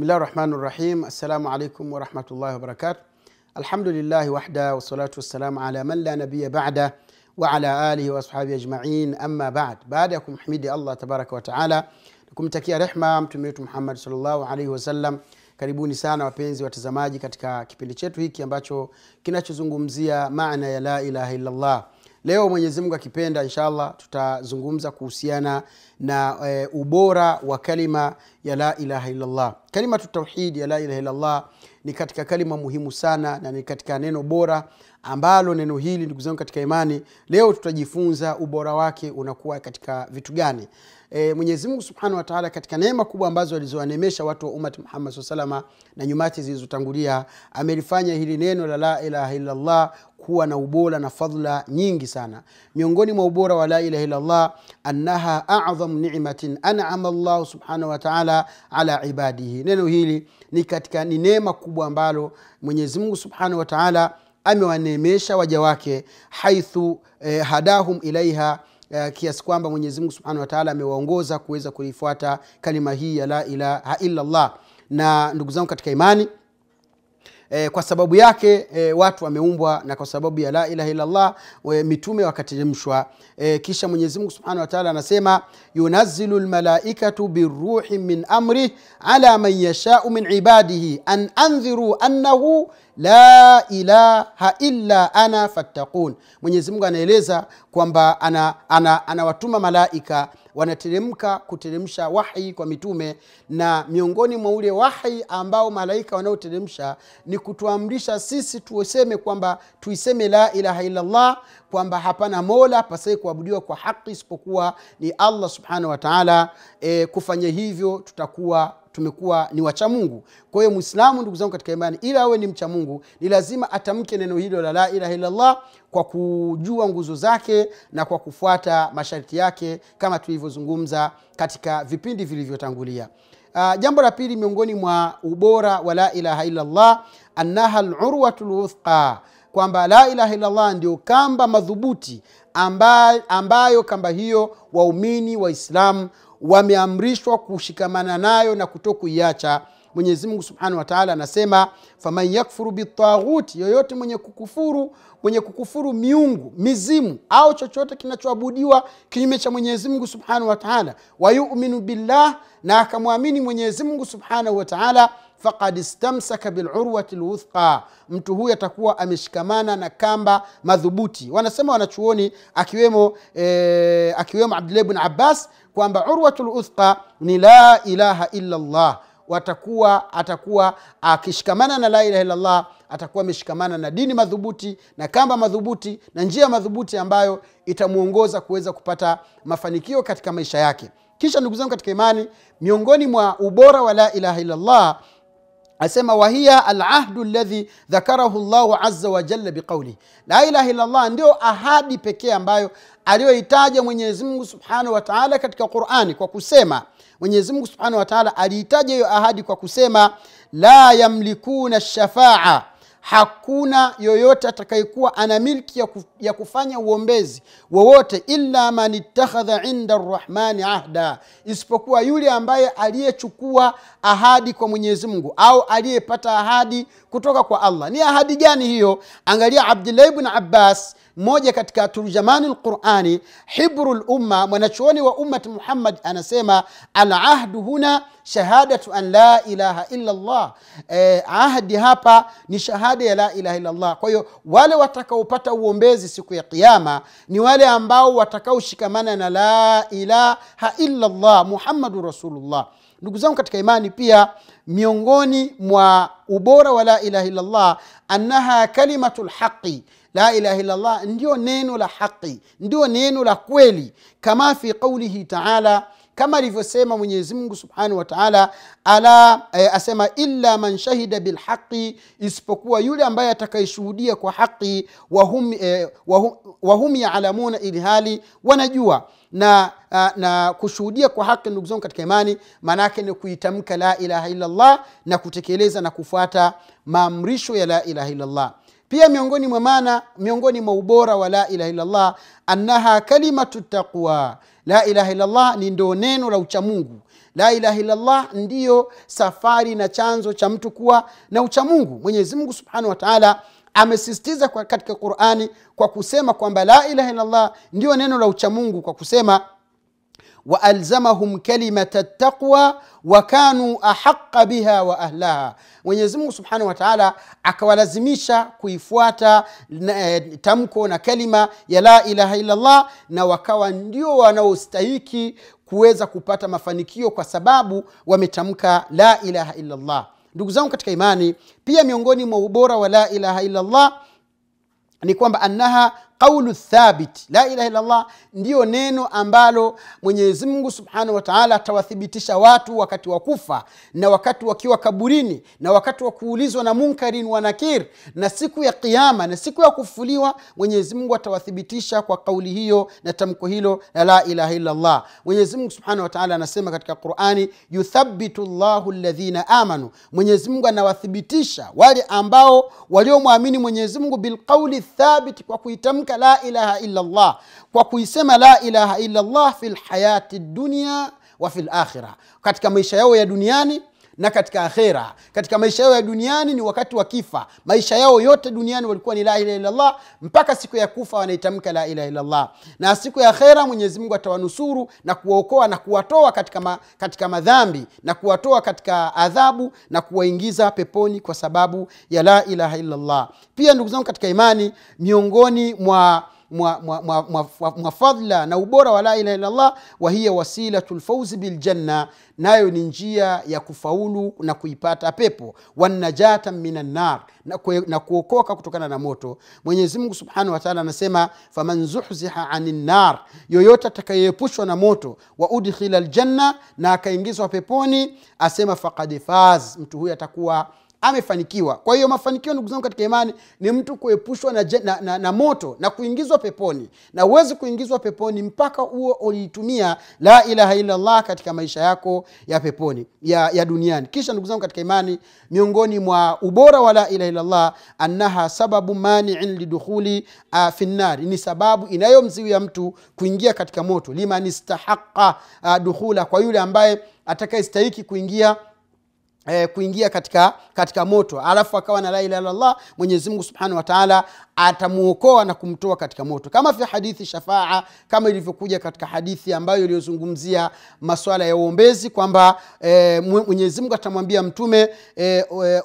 بسم الله الرحمن الرحيم السلام عليكم ورحمة الله وبركاته الحمد لله وحده والصلاة والسلام على من لا نبي بعده وعلى آله وأصحابه أجمعين أما بعد بعدكم حميد الله تبارك وتعالى لكم تكيا رحمة متميت محمد صلى الله عليه وسلم karibuni sana wapenzi watazamaji katika kipindi chetu hiki ambacho kinachozungumzia maana ya la ilaha illallah Leo Mwenyezi Mungu akipenda, inshallah tutazungumza kuhusiana na e, ubora wa kalima ya la ilaha illallah. Kalimatu tauhidi ya la ilaha illallah ni katika kalima muhimu sana na ni katika neno bora ambalo neno hili, ndugu zangu katika imani, leo tutajifunza ubora wake unakuwa katika vitu gani. E, Mwenyezi Mungu subhanahu wataala katika neema kubwa ambazo alizowanemesha watu wa umati Muhammad saa salama na nyumati zilizotangulia amelifanya hili neno la la ilaha illallah kuwa na ubora na fadla nyingi sana miongoni mwa ubora wa la ilaha illallah annaha adhamu nimatin anama llahu subhanahu wataala ala ibadihi neno hili ni katika ni neema kubwa ambalo mwenyezimungu subhanahu wataala amewaneemesha waja wake haithu eh, hadahum ilaiha eh, kiasi kwamba mwenyezimungu subhanahu wataala amewaongoza kuweza kuifuata kalima hii ya la ilaha illallah na ndugu zangu katika imani e, kwa sababu yake e, watu wameumbwa na kwa sababu ya la ilaha illallah we, mitume wakateremshwa e, kisha mwenyezi mungu subhanahu wataala anasema yunazilu lmalaikatu biruhi min amri ala man yashau min ibadihi an andhiru annahu la ilaha illa ana fattakun mwenyezi mungu anaeleza kwamba anawatuma ana, ana, ana malaika wanateremka kuteremsha wahi kwa mitume na miongoni mwa ule wahi ambao malaika wanaoteremsha ni kutuamrisha sisi tuoseme kwamba tuiseme la ilaha illallah kwamba hapana mola pasai kuabudiwa kwa haki isipokuwa ni allah subhanahu wataala e, kufanya hivyo tutakuwa tumekuwa ni wacha mungu kwa hiyo mwislamu ndugu zangu katika imani ili awe ni mcha mungu ni lazima atamke neno hilo la la ilaha illallah kwa kujua nguzo zake na kwa kufuata masharti yake kama tulivyozungumza katika vipindi vilivyotangulia Uh, jambo la pili miongoni mwa ubora wa la ilaha illallah annaha lurwatu lwuthqa kwamba la ilaha illallah ndio kamba madhubuti ambayo kamba hiyo waumini waislamu wameamrishwa kushikamana nayo na kuto kuiacha mwenyezimngu subhanahu wa taala anasema faman yakfuru bitaghuti yoyote mwenye kukufuru mwenye kukufuru miungu mizimu au chochote kinachoabudiwa kinyume cha mwenyezimngu subhanahu wa taala wayuminu billah na akamwamini mwenyezimngu subhanahu wa taala faqad istamsaka bilurwati lwuthqa, mtu huyu atakuwa ameshikamana na kamba madhubuti. Wanasema wanachuoni akiwemo, e, akiwemo Abdullahi bin Abbas kwamba urwatu luthqa ni la ilaha illa llah watakuwa atakuwa akishikamana na la ilaha illallah atakuwa ameshikamana na dini madhubuti na kamba madhubuti na njia madhubuti ambayo itamwongoza kuweza kupata mafanikio katika maisha yake kisha ndugu zangu katika imani miongoni mwa ubora wa la ilaha illallah asema wahiya alahdu ladhi dhakarahu llahu aza wajalla biqaulihi la ilaha illallah ndio ahadi pekee ambayo aliyoitaja mwenyezimngu subhanahu wataala katika qurani kwa kusema mwenyezimngu subhanahu wataala aliitaja hiyo ahadi kwa kusema la yamlikuna shafaa hakuna yoyote atakayekuwa ana milki ya kufanya uombezi wowote illa man ittakhadha inda rrahmani ahda, isipokuwa yule ambaye aliyechukua ahadi kwa Mwenyezi Mungu au aliyepata ahadi kutoka kwa Allah. Ni ahadi gani hiyo? Angalia Abdullah ibn Abbas moja katika turjamani lqurani hibru lumma mwanachuoni wa ummati muhammad anasema alahdu huna shahadatu an la ilaha illa llah eh, ahdi hapa ni shahada ya la ilaha illa llah kwa hiyo wale watakaopata uombezi siku ya qiama ni wale ambao watakaoshikamana na la ilaha illa llah muhammadu rasulullah ndugu zangu katika imani pia miongoni mwa ubora wa la ilaha illallah annaha kalimatu lhaqi la ilaha illallah ndio neno la haqi ndio neno la kweli kama fi qaulihi taala kama alivyosema mwenyezi mungu subhanahu wa taala ala e, asema illa man shahida bilhaqi isipokuwa yule ambaye atakayeshuhudia kwa haqi wahum, e, eh, wahum, ili hali wanajua na, a, ah, na kushuhudia kwa haqi ndugu zangu katika imani maanaake ni kuitamka la ilaha illallah na kutekeleza na kufuata maamrisho ya la ilaha illallah pia miongoni mwa maana miongoni mwa ubora wa la ilaha illallah annaha kalimatu taqwa la ilaha illallah ni ndo neno la uchamungu la ilaha illallah ndiyo safari na chanzo cha mtu kuwa na uchamungu mwenyezimungu subhanahu wa taala amesisitiza katika qurani kwa kusema kwamba la ilaha illallah ndiyo neno la uchamungu kwa kusema waalzamahum kalimata taqwa wakanuu ahaqa biha wa ahlaha mwenyezimungu subhanahu wa taala akawalazimisha kuifuata e, tamko na kalima ya la ilaha illallah na wakawa ndio wanaostahiki kuweza kupata mafanikio kwa sababu wametamka la ilaha illallah ndugu zangu katika imani pia miongoni mwa ubora wa la ilaha illallah ni kwamba annaha qaulu thabit la ilaha illallah ndiyo neno ambalo mwenyezi mungu subhanahu wataala atawathibitisha watu wakati wa kufa na wakati wakiwa kaburini na wakati wa kuulizwa na munkarin wa nakir na siku ya qiama na siku ya kufuliwa mwenyezi mungu atawathibitisha kwa kauli hiyo na tamko hilo la la ilaha illallah mwenyezi mungu subhanahu wataala anasema katika qurani yuthabitu llahu ladhina amanu mwenyezi mungu anawathibitisha wale ambao waliomwamini mwenyezi mungu bilqauli thabiti kwa kuitamka bitamika la ilaha illa llah kwa kuisema la ilaha illa llah fi lhayati dunia wa fi lakhira katika maisha yao ya duniani na katika akhera. Katika maisha yao ya duniani ni wakati wa kifa. Maisha yao yote duniani walikuwa ni la ilaha illallah, mpaka siku ya kufa wanaitamka la ilaha illallah, na siku ya akhera Mwenyezi Mungu atawanusuru na kuwaokoa na kuwatoa katika, ma, katika madhambi na kuwatoa katika adhabu na kuwaingiza peponi kwa sababu ya la ilaha illallah. Pia ndugu zangu katika imani, miongoni mwa mwa, mwa, mwa, mwa, mwa na ubora wa la ilaha illallah wa hiya wasilatu lfauzi biljanna nayo ni njia ya kufaulu na kuipata pepo wanajata minannar na, na kuokoka kutokana na moto mwenyezi mungu subhanahu wataala anasema faman zuhziha ani nnar yoyote atakayeepushwa na moto wa udkhila ljanna na akaingizwa peponi asema fakad faz mtu huyo atakuwa amefanikiwa kwa hiyo mafanikio ndugu zangu katika imani ni mtu kuepushwa na, na, na, na moto na kuingizwa peponi na uwezi kuingizwa peponi mpaka huo uliitumia la ilaha illallah katika maisha yako ya peponi ya, ya duniani kisha ndugu zangu katika imani miongoni mwa ubora wa la ilaha illallah annaha sababu maniin lidukhuli uh, finnari ni sababu inayomziwia mtu kuingia katika moto liman istahaqa uh, ah, dukhula kwa yule ambaye atakayestahiki kuingia eh, kuingia katika katika moto alafu akawa na la ilaha illallah mwenyezi mungu subhanahu wataala atamuokoa na kumtoa katika moto kama fi hadithi shafaa kama ilivyokuja katika hadithi ambayo iliyozungumzia maswala ya uombezi kwamba eh, e, mwenyezimungu atamwambia mtume e, e,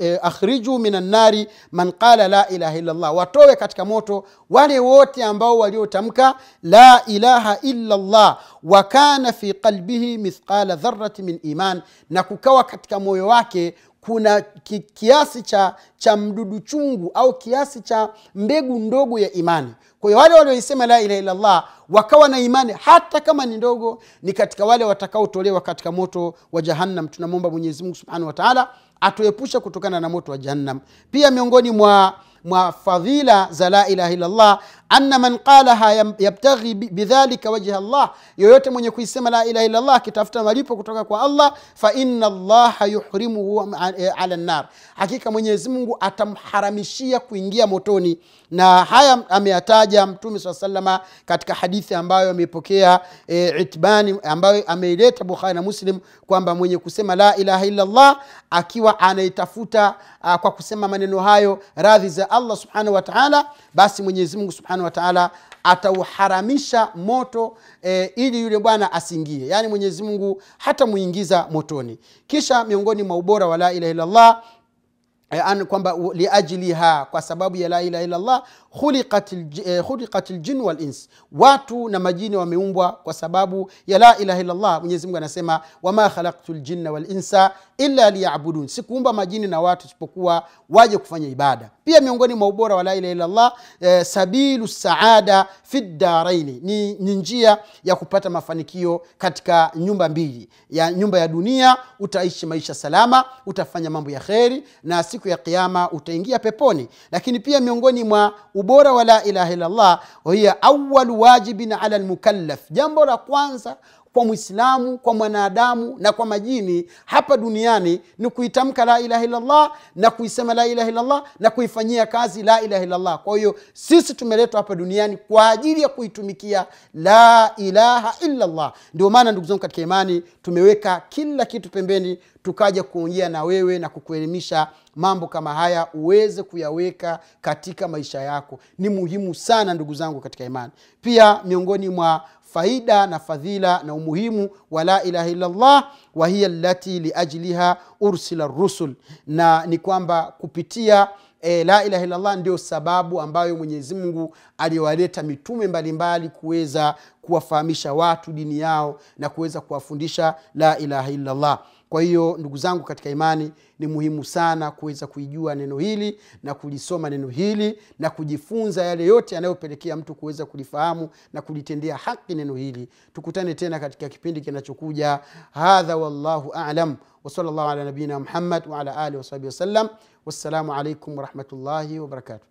e, akhriju minannari man qala la ilaha illallah watowe katika moto wale wote ambao waliotamka la ilaha illallah wakana fi qalbihi mithqala dharati min iman na kukawa katika moyo wake kuna ki, kiasi cha cha mdudu chungu au kiasi cha mbegu ndogo ya imani kwa hiyo wale walioisema la ilaha llah wakawa na imani hata kama ni ndogo ni katika wale watakaotolewa katika moto wa jahannam tunamwomba mwenyezimungu subhanahu wataala atuepusha kutokana na moto wa jahannam pia miongoni mwa mwa fadhila za la ilaha illallah anna man qalaha yabtaghi bidhalika wajha llah yoyote mwenye kuisema la ilaha illallah akitafuta malipo kutoka kwa allah fa inna llaha yuhrimuhu eh, ala nar hakika mwenyezi mungu atamharamishia kuingia motoni na haya ameyataja mtume saa salama katika hadithi hadithi ambayo ameipokea e, itbani ambayo ameileta bukhari na muslim kwamba mwenye kusema la ilaha illallah akiwa anaitafuta a, kwa kusema maneno hayo radhi za allah subhanahu wataala basi mwenyezimungu subhanahu wataala atauharamisha moto e, ili yule bwana asiingie yaani mwenyezimungu hatamwingiza motoni kisha miongoni mwa ubora wa la ilaha illallah Eh, an kwamba liajliha kwa sababu ya la ilaha illallah khuliqat ljin eh, wal ins watu na majini wameumbwa kwa sababu ya la ilaha illallah mwenyezi mungu anasema wama khalaktu ljinna wal insa illa liyabudun sikuumba majini na watu isipokuwa waje kufanya ibada pia miongoni mwa ubora wa la ilaha illallah eh, sabilu saada fi daraini ni, ni njia ya kupata mafanikio katika nyumba mbili ya nyumba ya dunia utaishi maisha salama utafanya mambo ya kheri na si siku ya qiama utaingia peponi lakini pia miongoni mwa ubora wa la ilaha illallah hiya awalu wajibin ala lmukallaf jambo la kwanza kwa mwislamu kwa mwanadamu na kwa majini hapa duniani ni kuitamka la ilaha illallah na kuisema la ilaha illallah na kuifanyia kazi la ilaha illallah kwa hiyo sisi tumeletwa hapa duniani kwa ajili ya kuitumikia la ilaha illallah ndio maana ndugu zangu katika imani tumeweka kila kitu pembeni tukaja kuongea na wewe na kukuelimisha mambo kama haya uweze kuyaweka katika maisha yako ni muhimu sana ndugu zangu katika imani pia miongoni mwa faida na fadhila na umuhimu wa la ilaha illallah wa hiya lati liajliha ursila rusul na ni kwamba kupitia e, la ilaha illallah ndio sababu ambayo mwenyezi mungu mitume mbalimbali kuweza kuwafahamisha watu dini yao na kuweza kuwafundisha la ilaha illallah kwa hiyo ndugu zangu katika imani, ni muhimu sana kuweza kuijua neno hili na kulisoma neno hili na kujifunza yale yote yanayopelekea mtu kuweza kulifahamu na kulitendea haki neno hili. Tukutane tena katika kipindi kinachokuja. Hadha wallahu alam, wasal llahu ala nabiina Muhammad wala alihi wasahbihi wasallam. Wassalamu alaikum warahmatullahi wabarakatuh.